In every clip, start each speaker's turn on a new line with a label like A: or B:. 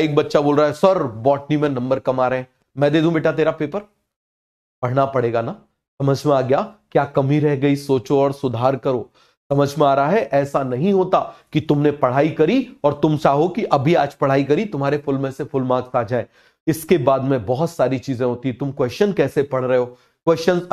A: एक बच्चा बोल रहा है सर बॉटनी में नंबर कमा रहे हैं मैं दे दूं बेटा तेरा पेपर पढ़ना पड़ेगा ना समझ में आ गया क्या कमी रह गई सोचो और सुधार करो समझ में आ रहा है ऐसा नहीं होता कि तुमने पढ़ाई करी और तुम चाहो कि अभी आज पढ़ाई करी तुम्हारे फुल में से फुल मार्क्स आ जाए इसके बाद में बहुत सारी चीजें होती है तुम क्वेश्चन कैसे पढ़ रहे हो क्वेश्चन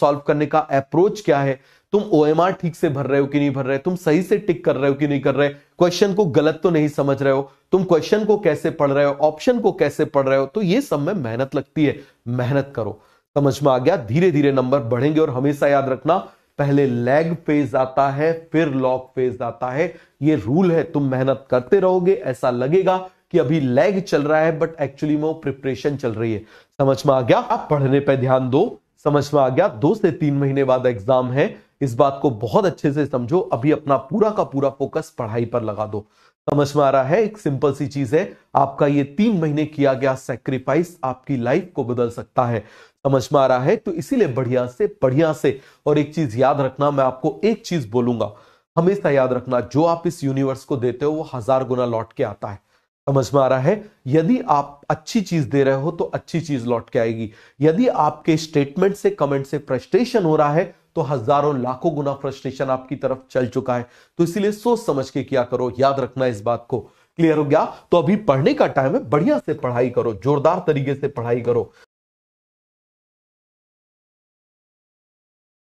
A: सॉल्व करने का अप्रोच क्या है तुम ओ ठीक से भर रहे हो कि नहीं भर रहे तुम सही से टिक कर रहे हो कि नहीं कर रहे क्वेश्चन को गलत तो नहीं समझ रहे हो तुम क्वेश्चन को कैसे पढ़ रहे हो ऑप्शन को कैसे पढ़ रहे हो तो ये सब में मेहनत लगती है मेहनत करो समझ में आ गया धीरे धीरे नंबर बढ़ेंगे और हमेशा याद रखना पहले लैग फेज आता है फिर लॉग फेज आता है ये रूल है तुम मेहनत करते रहोगे ऐसा लगेगा कि अभी लैग चल रहा है बट एक्चुअली में वो प्रिपरेशन चल रही है समझ में आ गया आप पढ़ने पर ध्यान दो समझ में आ गया दो से तीन महीने बाद एग्जाम है इस बात को बहुत अच्छे से समझो अभी अपना पूरा का पूरा फोकस पढ़ाई पर लगा दो समझ में आ रहा है एक सिंपल सी चीज है आपका ये तीन महीने किया गया सेक्रीफाइस आपकी लाइफ को बदल सकता है समझ में आ रहा है तो इसीलिए बढ़िया से बढ़िया से और एक चीज याद रखना मैं आपको एक चीज बोलूंगा हमेशा याद रखना जो आप इस यूनिवर्स को देते हो वो हजार गुना लौट के आता है समझ में आ रहा है यदि आप अच्छी चीज दे रहे हो तो अच्छी चीज लौट के आएगी यदि आपके स्टेटमेंट से कमेंट से फ्रस्ट्रेशन हो रहा है तो हजारों लाखों गुना फ्रस्ट्रेशन आपकी तरफ चल चुका है तो इसलिए सोच समझ के क्या करो याद रखना इस बात को क्लियर हो गया तो अभी पढ़ने का टाइम है बढ़िया से पढ़ाई करो जोरदार तरीके से पढ़ाई करो